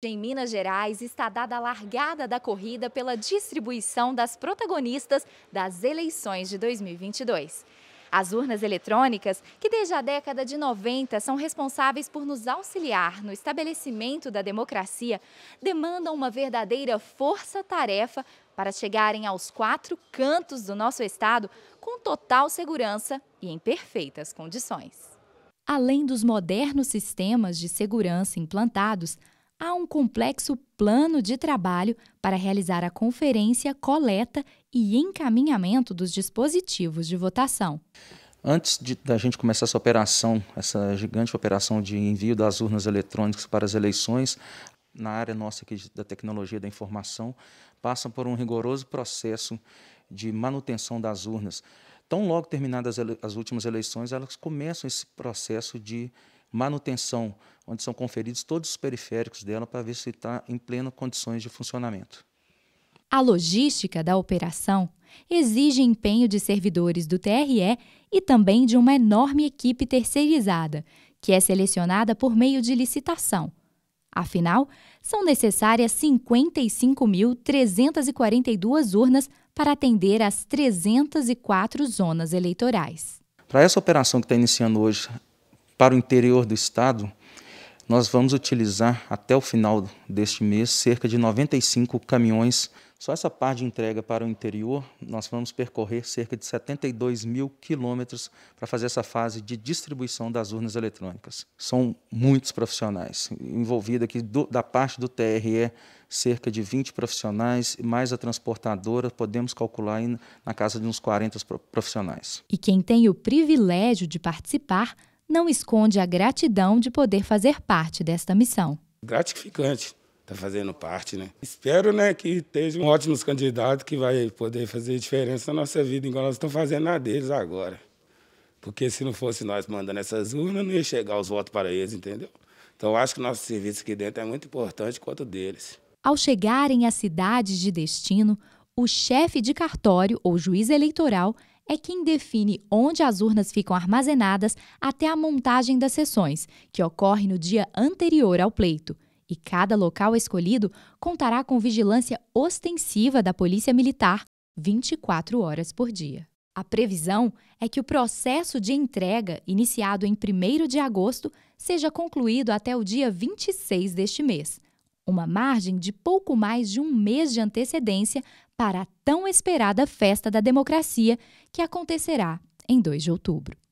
Em Minas Gerais, está dada a largada da corrida pela distribuição das protagonistas das eleições de 2022. As urnas eletrônicas, que desde a década de 90 são responsáveis por nos auxiliar no estabelecimento da democracia, demandam uma verdadeira força-tarefa para chegarem aos quatro cantos do nosso estado com total segurança e em perfeitas condições. Além dos modernos sistemas de segurança implantados, há um complexo plano de trabalho para realizar a conferência, coleta e encaminhamento dos dispositivos de votação. Antes de, da gente começar essa operação, essa gigante operação de envio das urnas eletrônicas para as eleições, na área nossa aqui da tecnologia da informação, passam por um rigoroso processo de manutenção das urnas. Tão logo terminadas as últimas eleições, elas começam esse processo de manutenção, onde são conferidos todos os periféricos dela para ver se está em plenas condições de funcionamento. A logística da operação exige empenho de servidores do TRE e também de uma enorme equipe terceirizada, que é selecionada por meio de licitação. Afinal, são necessárias 55.342 urnas para atender às 304 zonas eleitorais. Para essa operação que está iniciando hoje, para o interior do estado, nós vamos utilizar até o final deste mês cerca de 95 caminhões. Só essa parte de entrega para o interior, nós vamos percorrer cerca de 72 mil quilômetros para fazer essa fase de distribuição das urnas eletrônicas. São muitos profissionais envolvidos aqui do, da parte do TRE, cerca de 20 profissionais, mais a transportadora, podemos calcular na casa de uns 40 profissionais. E quem tem o privilégio de participar não esconde a gratidão de poder fazer parte desta missão. Gratificante estar tá fazendo parte, né? Espero né, que estejam ótimos candidatos que vai poder fazer diferença na nossa vida, igual nós estamos fazendo na deles agora. Porque se não fosse nós mandando essas urnas, não ia chegar os votos para eles, entendeu? Então acho que nosso serviço aqui dentro é muito importante quanto deles. Ao chegarem às cidades de destino, o chefe de cartório ou juiz eleitoral é quem define onde as urnas ficam armazenadas até a montagem das sessões, que ocorre no dia anterior ao pleito. E cada local escolhido contará com vigilância ostensiva da Polícia Militar 24 horas por dia. A previsão é que o processo de entrega, iniciado em 1 de agosto, seja concluído até o dia 26 deste mês uma margem de pouco mais de um mês de antecedência para a tão esperada festa da democracia que acontecerá em 2 de outubro.